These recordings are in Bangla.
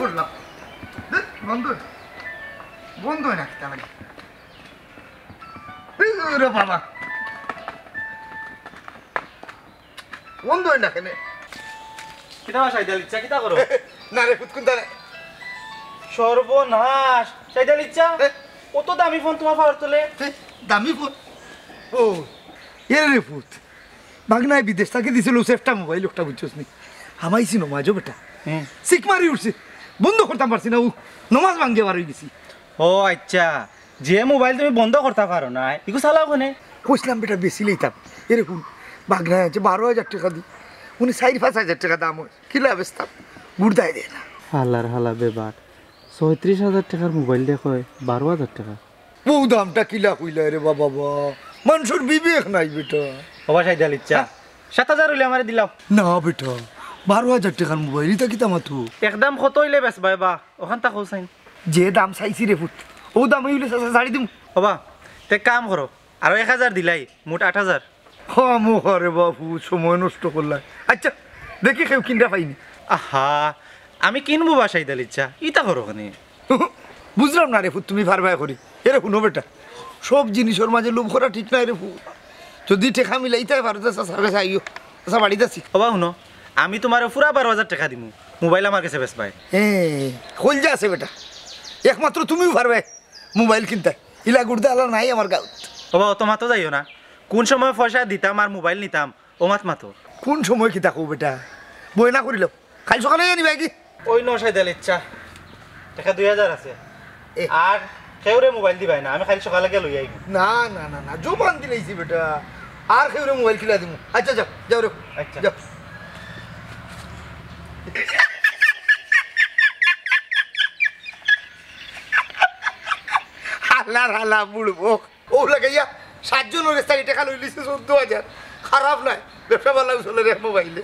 করলাম বন্ধ হয় না বাবা হয় না কেন ইচ্ছা রে কত দামি ফোন তোমার পাওয়ার তোলে দামি ফোন ও রে বিদেশ তাকে দিছিল সেফটা মোবাইল লোকটা বুঝছিস নি হামাইছি নো মাজো বেটা হ্যাঁ। সিক মারি উঠছে বন্ধ করতে পারছি না ও নমাজ ভাঙ্গে বার হয়ে গেছি ও আচ্ছা যে মোবাইল তুমি বন্ধ করতে পারো না এগুলো চালাও কোনে কইসলাম বেটা বেশি লইতাম এরকম বাগনা আছে বারো হাজার টাকা দিই উনি চারি পাঁচ হাজার টাকা দাম হয় কি লাভ আসতাম গুড়দায় দেয় না হালার হালা বেবার ছয়ত্রিশ হাজার টাকার মোবাইল দেখো বারো হাজার টাকা বউ দামটা কিলা কইলা রে বাবা বা মানুষের বিবেক নাই বেটা বাবা সাইদাল ইচ্ছা সাত হাজার হইলে আমার দিলাম না বেটা বারো হাজার টাকার মোবাইল এটা কিতা একদম কত হইলে বেশ ভাই বা ওখান তা হোসাইন যে দাম চাইছি রে ফুট ও দাম হইলে সাড়ি দিম হবা তে কাম করো আর এক হাজার দিলাই মোট আট হাজার হামো হরে বাবু সময় নষ্ট করলাই আচ্ছা দেখি কেউ কিনতে পাইনি আহা আমি কিনবো বাসাই দাল ইচ্ছা ইতা করো ওখানে বুঝলাম না রে ফুট তুমি ভার ভাই করি এরে শুনো বেটা সব জিনিসের মাঝে লোভ করা ঠিক নাই রে ফুট যদি ঠেকা মিলাইতে পারো চাষা বাড়িতে আছি হবা শুনো আমি তোমার পুরা বারো হাজার টাকা দিব মোবাইল আমার কাছে বেশ ভাই হল যা আছে বেটা একমাত্র তুমিও পারবে মোবাইল কিনতে ইলা গুড়দা আলা নাই আমার গাউত বাবা অত তো যাইও না কোন সময় পয়সা দিতাম আর মোবাইল নিতাম ও মাত মাতো কোন সময় কি থাকো বেটা বই না করিল খালি সকালে ভাই কি ওই নশাই দেল ইচ্ছা টাকা দুই হাজার আছে আর কেউরে মোবাইল দিবাই না আমি খালি সকালে গিয়ে লই না না না না জোবান দিলেছি বেটা আর কেউরে মোবাইল কিলা দিমু আচ্ছা যাও যাও রে আচ্ছা যাও আর হালা বুড়বো ও লাগাইয়া সাতজন ওর স্থায়ী টাকা লইলিছে চোদ্দ হাজার খারাপ নাই ব্যবসা ভালো চলে রে মোবাইলে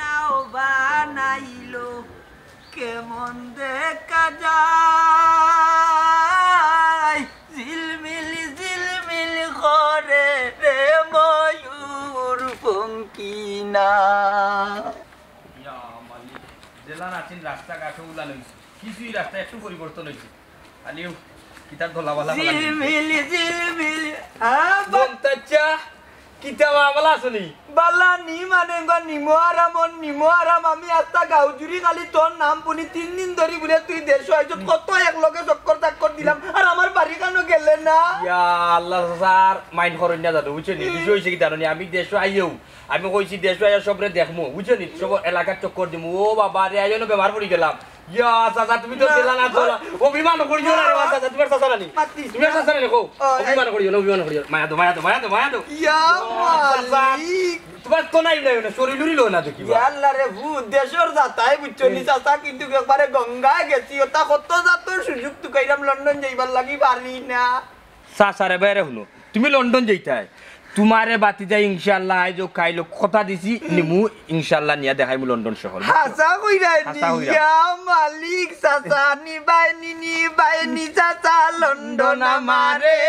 নাও বানাইলো কেমন দেখা যায় ঝিলমিল ঝিলমিল করে রে ময়ূর পঙ্কিনা জেলা নাচিন রাস্তাঘাটে উলা লইছে কিছুই রাস্তা একটু পরিবর্তন হয়েছে কিতাব আসলি বালা নি মানে নিমো আরাম নিমো আরাম আমি আস্তা গাউজুরি খালি তোর নাম পুনি তিন দিন ধরি তুই দেশ আইছ কত এক লগে চক্কর চাক্কর দিলাম আর আমার বাড়ি গেলে না ইয়া আল্লাহ স্যার মাইন্ড করেন না দাদু বুঝছেন বিষয় হইছে কি জানি আমি দেশ আইও আমি কইছি দেশ আইয়া সবরে দেখমু বুঝছেন সব এলাকার চক্কর দিমু ও বাবা রে আইও বেমার পড়ি গেলাম তুমি সুযোগ লন্ডন যাইবার লাগি পারি না তুমি লন্ডন তোমারে বাতিজা ইনশাআল্লাহ আইজো খাইলো কথা দিছি নিমু ইনশাআল্লাহ নিয়া দেখাইমু লন্ডন শহর হাসা কইরা নিয়া মালিক সাসা নি বাই নি নি বাই নি সাসা লন্ডন আমারে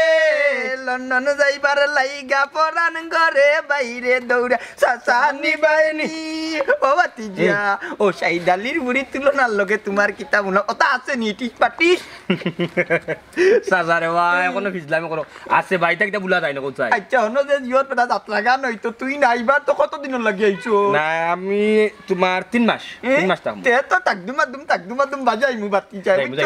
লন্ডন যাইবার লাইগা পরান ঘরে বাইরে দৌড়া সাসা নি বাই নি ও যা ও সাইদালির বুড়ি তুলনার লগে তোমার কিতাব না কথা আছে নি ঠিক পাটি সাসা রে ভাই কোনো ফিজলামি করো আছে ভাই তা কিতা বুলা যায় না কোথায় আচ্ছা যে জিওর পেটা যাত্রা গান হইতো তুই নাইবার তো কতদিন লাগি আইছো না আমি তোমার তিন মাস তিন মাস তাম তে তো তাকদুম মাদুম তাকদুম মাদুম বাজাই মু বাতি যাই বাতি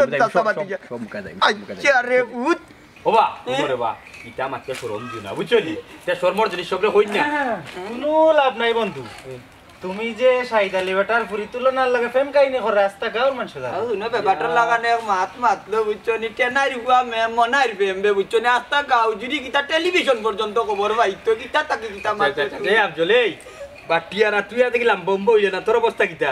যাই সব মুকা যাই আচ্ছা রে উত ওবা ওরে বা ইটা মাত্র সরম দিনা বুঝছলি তে সরমর জিনিস সবরে হই না কোনো লাভ নাই বন্ধু তুমি যে শাহিদ আলী বেটার পুরি তুলনার লাগে ফেম কাহিনী করে রাস্তা গাঁর মানুষ না বেটার লাগানে মাত মাতলো বুঝছো নি টেনারি হুয়া মে মনার ফেম বে বুঝছো নি আস্তা গাঁও জুড়ি কিতা টেলিভিশন পর্যন্ত খবর তো কিতা তাকে কিতা আচ্ছা, আচ্ছা, আচ্ছা। মারতে এই আবজলে বাটিয়া না তুই আ দেখিলাম বোম্ব হইলে না তোর অবস্থা কিতা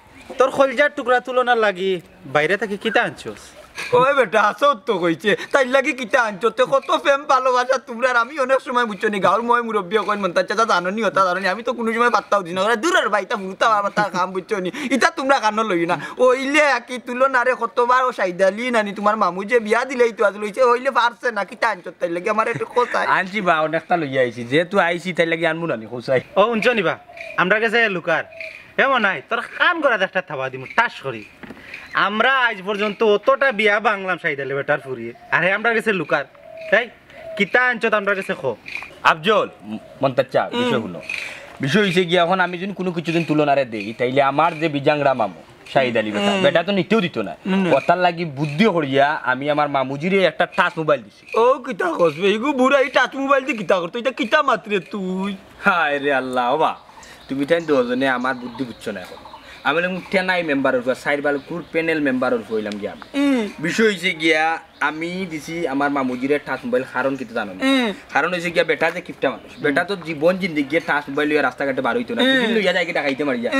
তোর খলজার টুকরা তুলনার লাগি বাইরে থাকি কিতা আনছোস ওই বেটা আসত তো কইছে তাই লাগি কিতা আনছো তো কত প্রেম ভালোবাসা তোমরা আমি অনেক সময় বুঝছো নি গাঁর মই মুরব্বী কই মন তা চাচা জাননি হতা জাননি আমি তো কোনো সময় পাত্তাও দিন ওরা দূরের ভাই তা মুতা আমার তা কাম বুঝছো নি ইতা তোমরা কান লই না ওইলে কি তুলনা রে কতবার ও সাইদালি নানি তোমার মামু যে বিয়া দিলে তো আজ লইছে ওইলে পারছে না কিতা আনছো তাই লাগি আমার একটু কোসাই আনছি বা অনেকটা লই আইছি তুই আইছি তাই লাগি আনমু নানি কোসাই ও উঞ্চনি বা আমরা গেছে লুকার কেমন নাই তোর কান করা একটা থাবা দিমু টাস করি আমরা আজ পর্যন্ত অতটা বিয়া বাংলাম সাইদালে বেটার ফুরিয়ে আর আমরা গেছে লুকার তাই কিতা আনছত আমরা গেছে খো আফজল মন্তাচ্চা বিষয় শুনো বিষয় হয়েছে গিয়া এখন আমি যদি কোনো কিছু দিন তুলনারে দেই তাইলে আমার যে বিজাংরা মামু শাহিদ আলী বেটা বেটা তো নিতেও দিত না কথার লাগি বুদ্ধি হরিয়া আমি আমার মামুজিরে একটা টাচ মোবাইল দিছি ও কিতা কসবে এগু বুড়া এই টাচ মোবাইল দিয়ে কিতা করতো এটা কিতা মাত্রে তুই হায় রে আল্লাহ বাবা তুমি ঠাইন দুজনে আমার বুদ্ধি বুঝছো না এখন আমি টেনাই মেম্বার হইয়া সাইরবালকুর প্যানেল মেম্বার হইলাম গিয়া বিষয় হয়েছে গিয়া আমি দিছি আমার মামুজিরে টাচ মোবাইল কারণ কিন্তু জানো কারণ হয়েছে গিয়া বেটা যে কিপটা মানুষ বেটা তো জীবন জিন্দি গিয়ে টাচ মোবাইল লইয়া রাস্তাঘাটে বার হইতো না লইয়া যাই ডাকাইতে মারিয়া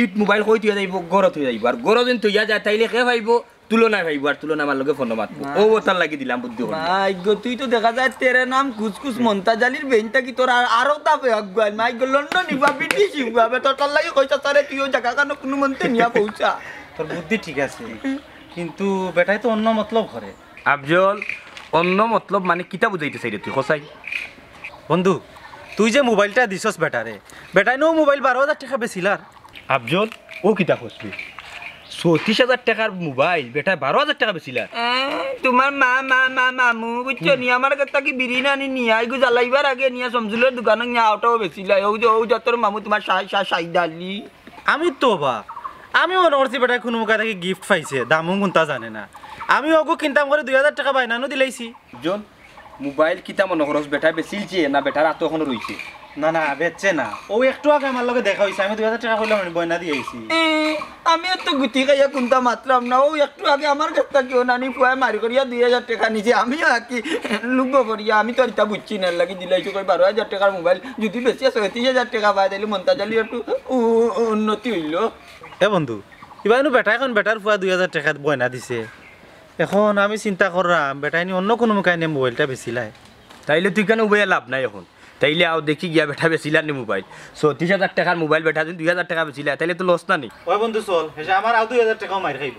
ইট মোবাইল কই তুই যাইব গরত হয়ে যাইব আর গরত তুইয়া যায় তাইলে কে ভাইব তুলনায় ভাইব আর তুলনা আমার লগে ফোন মাতবো ও বোতল লাগি দিলাম বুদ্ধি মাই গো তুই তো দেখা যায় তেরে নাম কুচকুচ মন্তা জালির বেইনটা কি তোর আর আরো তাপে আগুয়াল গো লন্ডন ইবা ব্রিটিশ ইবা বে তোর লাগি কইছা তারে তুই ওই জায়গা কানো কোনো মন্তে নিয়া পৌঁছা তোর বুদ্ধি ঠিক আছে কিন্তু বেটাই তো অন্য মতলব করে আফজল অন্য মতলব মানে কিতা বুঝাইতে চাই রে তুই হসাই বন্ধু তুই যে মোবাইলটা দিছস বেটারে বেটাই নো মোবাইল বারো হাজার টাকা বেশিলার আফজল ও কিতা খুঁজবি চৌত্রিশ হাজার টাকার মোবাইল বেটা বারো হাজার টাকা বেছিলা তোমার মা মা মা মামু বুঝছো নি আমার কাছে কি বিড়ি না নিয়ে আইগু জ্বালাইবার আগে নিয়ে সমজুলের দোকানে নিয়ে আওটাও বেছিলা ও যে ও যতর মামু তোমার সাই সাই সাই ডালি আমি তো বা আমি মনে করছি বেটা কোনো মুখা থেকে গিফট পাইছে দামও কোনটা জানে না আমি ওকে কিনতাম করে দুই হাজার টাকা বাইনানো দিলাইছি জন মোবাইল কিতা মনে করস বেটা বেছিলছে না বেটা আতো এখন না না বেচছে না ও একটু আগে আমার লগে দেখা হইছে আমি 2000 টাকা কইলাম বয়না দিয়ে আইছি আমি তো গুটি খাইয়া কুন্তা মাত্রাম না ও একটু আগে আমার কাছ থেকে ও নানি পুয়া মারি করিয়া 2000 টাকা নিছে আমি আকি লুঙ্গ করিয়া আমি তো এটা বুঝছি না লাগি দিলাইছো কই 12000 টাকার মোবাইল যদি বেশি 36000 টাকা পাই দিলে মনটা জালি একটু উন্নতি হইল এ বন্ধু ইবা এনু বেটা এখন বেটার পুয়া 2000 টাকা বয়না দিছে এখন আমি চিন্তা করলাম বেটাইনি অন্য কোনো মুখায় নিয়ে মোবাইলটা বেশি লাই তাইলে তুই কেন উবে লাভ নাই এখন তাইলে আও দেখি গিয়া বেটা বেচিলা নি মোবাইল চৌত্রিশ হাজার টাকার মোবাইল বেঠা দিন দুই হাজার টাকা বেচিলা তাইলে তো লস না নি ওই বন্ধু চল হেসা আমার আও দুই হাজার টাকাও মার খাইব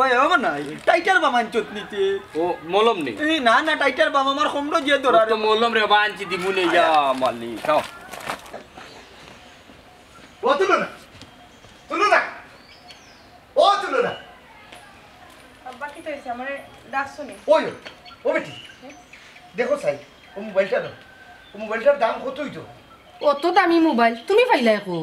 ওই হবে না টাইটার বাবা আনছত নিতে ও মলম নি না না টাইটার বাবা আমার কমলো যে ধরা তো মলম রে বা আনছি দিমু নে যা মালি খাও ও তুলো না তুলো না ও তুলো না আব্বা কি তো হইছে আমারে ডাকছো নি ওই ও বেটি দেখো সাই ও মোবাইলটা দাও মোবাইলটার দাম কতই তো অত দামি মোবাইল তুমি পাইলা এখন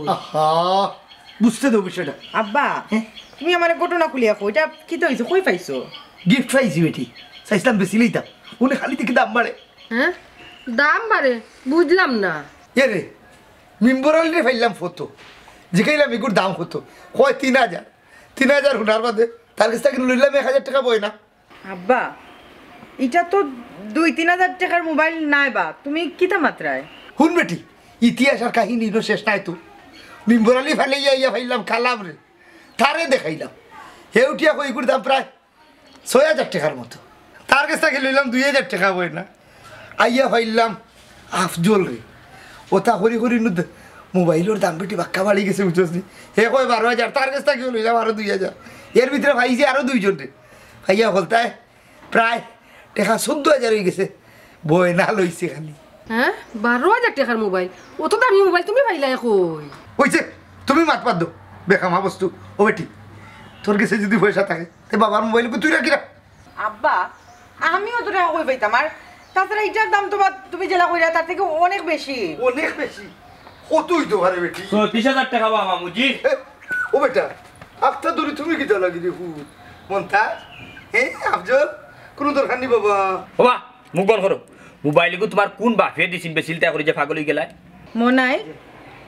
বুঝতে দেবো বিষয়টা আব্বা হ্যাঁ? তুমি আমার ঘটনা খুলি কো এটা কি তো হয়েছে কই পাইছো গিফট পাইছি বেটি চাইছিলাম বেশি লইতাম উনি খালি দেখি দাম বাড়ে হ্যাঁ দাম বাড়ে বুঝলাম না এ রে মিম্বর আলিনে ফাইলাম ফটো জিখাইলাম এগুর দাম হতো কয় তিন হাজার তিন হাজার হুনার বাদে তার কাছ থেকে লইলাম এক হাজার টাকা বই না আব্বা এটা তো দুই তিন হাজার টাকার মোবাইল নাই বা তুমি কিতা মাত্রায় হুন বেটি ইতিহাস আর কাহিনী শেষ নাই তো নিম্বর ফেলে ইয়া ফাইলাম খালাম রে তারে দেখাইলাম হে উঠিয়া কইকুর দাম প্রায় ছয় হাজার টাকার মতো তার কাছ থেকে লইলাম দুই হাজার টাকা বই না আইয়া ফাইলাম আফজল রে ওটা হরি করি নুদ মোবাইলের দাম বেটি বাক্কা বাড়ি গেছে বুঝছি হে কয় বারো হাজার তার কাছ থেকে লইলাম আরও দুই হাজার এর ভিতরে ভাইছে আরও দুইজন রে ভাইয়া বলতায় প্রায় টাকা চোদ্দ হাজার হয়ে গেছে বই না লইছে খালি হ্যাঁ বারো হাজার টাকার মোবাইল অত দামি মোবাইল তুমি পাইলা কই হইছে তুমি মাত পাত দো বেকামা বস্তু ও বেটি তোর কাছে যদি পয়সা থাকে তে বাবার মোবাইল তুই রাখি রাখ আব্বা আমিও তো টাকা কই পাইতাম আর তাছাড়া এটার দাম তোমার তুমি জেলা কইরা তার থেকে অনেক বেশি অনেক বেশি কতই তো আরে বেটি চৌত্রিশ হাজার টাকা বাবা মুজি ও বেটা আফতা দূরে তুমি কি লাগি দেখু মন্তা হ্যাঁ আফজল কোনো দরকার নেই বাবা বাবা মুখ বল করো মোবাইলকো তোমার কোন বাফিয়ে দিছিল বেছিল তা করে যে পাগল হয়ে মনাই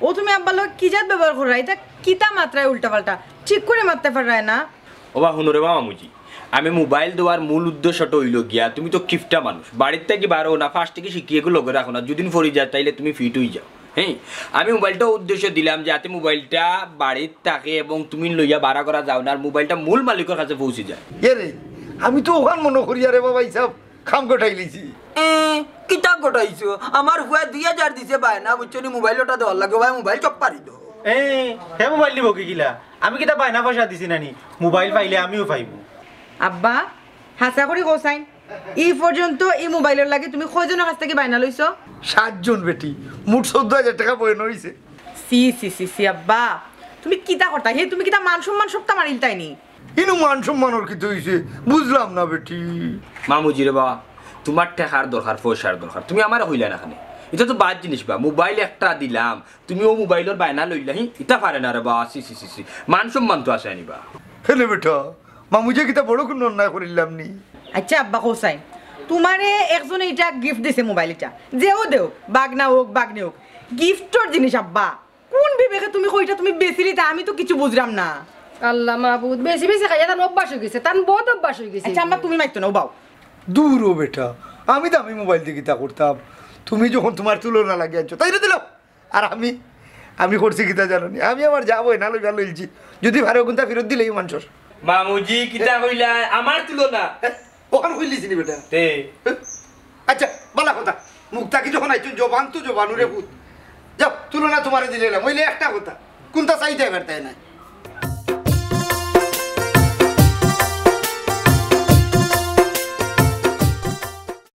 ও তুমি আব্বার লোক কি জাত ব্যবহার করো তা কিতা মাত্রায় পাল্টা ঠিক করে মারতে পারায় না ওবা রে বাবা মুজি আমি মোবাইল দেওয়ার মূল তো হইল গিয়া তুমি তো কিফটা মানুষ বাড়ির থেকে বারো না ফার্স্ট থেকে শিখিয়ে লগে রাখো না যদিন ফরি যায় তাইলে তুমি ফিট হয়ে যাও হ্যাঁ আমি মোবাইলটা উদ্দেশ্য দিলাম যাতে মোবাইলটা বাড়ির থাকে এবং তুমি লইয়া ভাড়া করা যাও না আর মোবাইলটা মূল মালিকের কাছে পৌঁছে যায় আমি তো ওখান মনে করি আরে বাবা হিসাব খাম গটাই লিছি কিতা গটাইছো আমার হুয়া দুই হাজার দিছে ভাই না বুঝছো নি মোবাইল ওটা দেওয়ার লাগে ভাই মোবাইল চপ পারি তো হে মোবাইল নিব কি গিলা আমি কিতা বাইনা পয়সা দিছি নানি মোবাইল পাইলে আমিও পাইব আব্বা হাসা করি কোসাইন ই পর্যন্ত এই মোবাইলের লাগে তুমি কয়জনের কাছ থেকে বাইনা লইছো সাতজন বেটি মোট চোদ্দ হাজার টাকা বয়ন হইছে সি সি সি সি আব্বা তুমি কিতা করতা হে তুমি কিতা মান সম্মান সবটা মারিল নি ইনু মান সম্মান অর্কিত হয়েছে বুঝলাম না বেটি মামুজি রে বাবা তোমার টাকার দরকার পয়সার দরকার তুমি আমার হইলা না খানে এটা তো বাদ জিনিস বা মোবাইল একটা দিলাম তুমি ও মোবাইলের বায়না লইলা হি ইটা পারে না রে বা সি সি সি সি মান সম্মান তো আছে আনিবা হেলে বেটা মামুজে কিতা বড় কোনো অন্যায় করিলাম নি আচ্ছা আব্বা কোসাই তোমারে একজনে এটা গিফট দিছে মোবাইল এটা যেও দেও বাগনা হোক বাগনে হোক গিফটর জিনিস আব্বা কোন বিবেকে তুমি কইটা তুমি বেচিলি তা আমি তো কিছু বুঝলাম না আল্লাহ মাহবুদ বেশি বেশি খাইয়া তার অভ্যাস হয়ে গেছে তার বহুত অভ্যাস হয়ে গেছে আচ্ছা তুমি মাইতো না বাউ দূর ও বেটা আমি তো আমি মোবাইল দিয়ে গীতা করতাম তুমি যখন তোমার তুলনা লাগিয়ে আনছো তাই না দিল আর আমি আমি করছি গীতা জানো নি আমি আমার যাবো না লই ভালো লইলছি যদি ভালো গুণতা ফেরত দিলে এই মানুষের মামুজি কিতা হইলা আমার তুলনা হ্যাঁ, ওখান কইলিছিলি বেটা তে হ্যাঁ, আচ্ছা বলা কথা মুক্তা কি যখন আইছো জবান তো জবানুরে ভূত যাও তুলনা তোমারে দিলে না মইলে একটা কথা কোনটা চাইতে পারতাই নাই